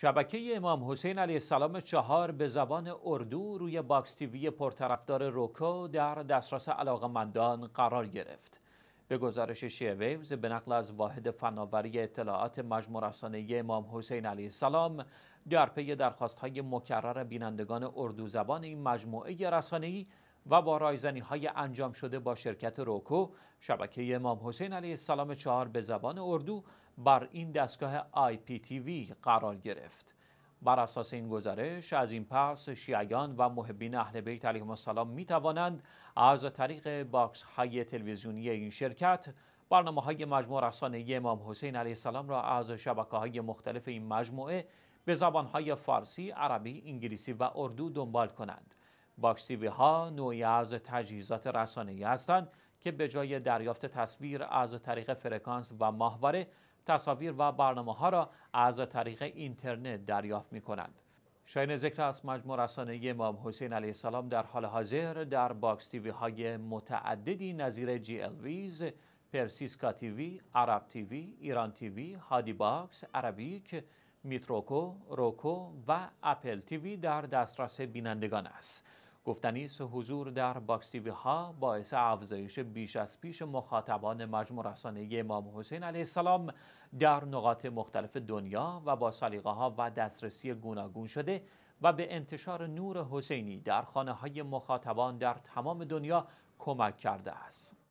شبکه امام حسین علیه السلام چهار به زبان اردو روی باکس تیوی پرطرفدار روکو در دسترس علاقمندان قرار گرفت. به گزارش شیعه ویوز به نقل از واحد فناوری اطلاعات مجموع رسانه امام حسین علیه السلام در پی درخواست های مکرر بینندگان اردو زبان این مجموعه رسانه‌ای و با رایزنی های انجام شده با شرکت روکو شبکه امام حسین علیه السلام چهار به زبان اردو بر این دستگاه آی پی تی وی قرار گرفت بر اساس این گزارش از این پس شیعیان و محبین اهل بیت علیهم السلام می توانند از طریق باکس های تلویزیونی این شرکت برنامه های مجموع رسانه امام حسین علیه السلام را از شبکه های مختلف این مجموعه به زبان های فارسی، عربی، انگلیسی و اردو دنبال کنند. باکس تیوی ها نوعی از تجهیزات ای هستند که به جای دریافت تصویر از طریق فرکانس و ماهواره تصاویر و برنامه ها را از طریق اینترنت دریافت می کنند. شاین ذکر از مجموع رسانه امام حسین علیه السلام در حال حاضر در باکس تیوی های متعددی نظیر جی الویز، پرسیسکا تیوی، عرب تیوی، ایران تیوی، هادی باکس، عربیک، میتروکو، روکو و اپل تیوی در دسترس بینندگان است. است حضور در باکس تیوی ها باعث افزایش بیش از پیش مخاطبان مجموع رسانه امام حسین علیه السلام در نقاط مختلف دنیا و با سلیقه ها و دسترسی گوناگون شده و به انتشار نور حسینی در خانه های مخاطبان در تمام دنیا کمک کرده است.